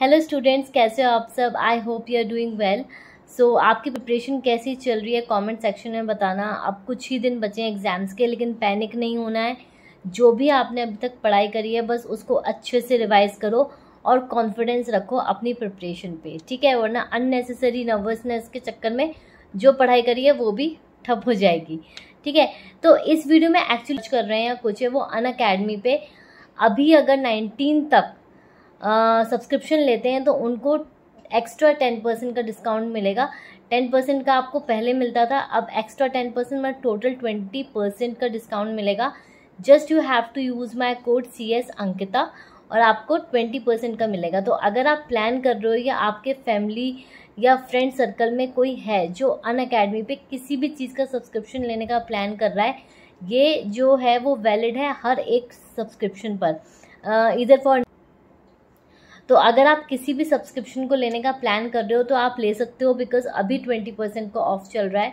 hello students कैसे हो आप सब I hope you are doing well so आपकी प्रिपरेशन कैसी चल रही है कमेंट सेक्शन में बताना अब कुछ ही दिन बचे हैं एग्ज़ाम्स के लेकिन पैनिक नहीं होना है जो भी आपने अभी तक पढ़ाई करी है बस उसको अच्छे से रिवाइज करो और कॉन्फिडेंस रखो अपनी प्रिपरेशन पे ठीक है वरना अननेसेसरी नर्वसनेस के चक्कर में जो पढ़ाई करी है वो भी ठप हो जाएगी ठीक है तो इस वीडियो में एक्चुअली कर रहे हैं कुछ है वो अन अकेडमी पे अभी अगर नाइनटीन तक सब्सक्रिप्शन लेते हैं तो उनको एक्स्ट्रा टेन परसेंट का डिस्काउंट मिलेगा टेन परसेंट का आपको पहले मिलता था अब एक्स्ट्रा टेन परसेंट मैं टोटल ट्वेंटी परसेंट का डिस्काउंट मिलेगा just you have to use my code C S Ankita और आपको ट्वेंटी परसेंट का मिलेगा तो अगर आप प्लान कर रहे हो या आपके फैमिली या फ्रेंड सर्कल में कोई है जो अन अकेडमी पे किसी भी चीज़ का सब्सक्रिप्शन लेने का प्लान कर रहा है ये जो है वो वैलिड है हर एक सब्सक्रिप्शन पर इधर फॉर तो अगर आप किसी भी सब्सक्रिप्शन को लेने का प्लान कर रहे हो तो आप ले सकते हो बिकॉज अभी ट्वेंटी परसेंट का ऑफ चल रहा है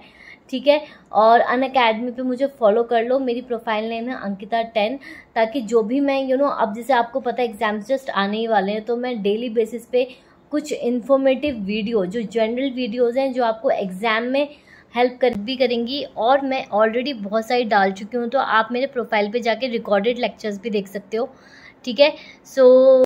ठीक है और अन अकेडमी पर मुझे फॉलो कर लो मेरी प्रोफाइल नेम है अंकिता टेन ताकि जो भी मैं यू you नो know, अब जैसे आपको पता है एग्ज़ाम्स जस्ट आने ही वाले हैं तो मैं डेली बेसिस पे कुछ इन्फॉर्मेटिव वीडियो जो जनरल वीडियोज़ हैं जो आपको एग्ज़ाम में हेल्प कर भी करेंगी और मैं ऑलरेडी बहुत सारी डाल चुकी हूँ तो आप मेरे प्रोफाइल पे जाके रिकॉर्डेड लेक्चर्स भी देख सकते हो ठीक है सो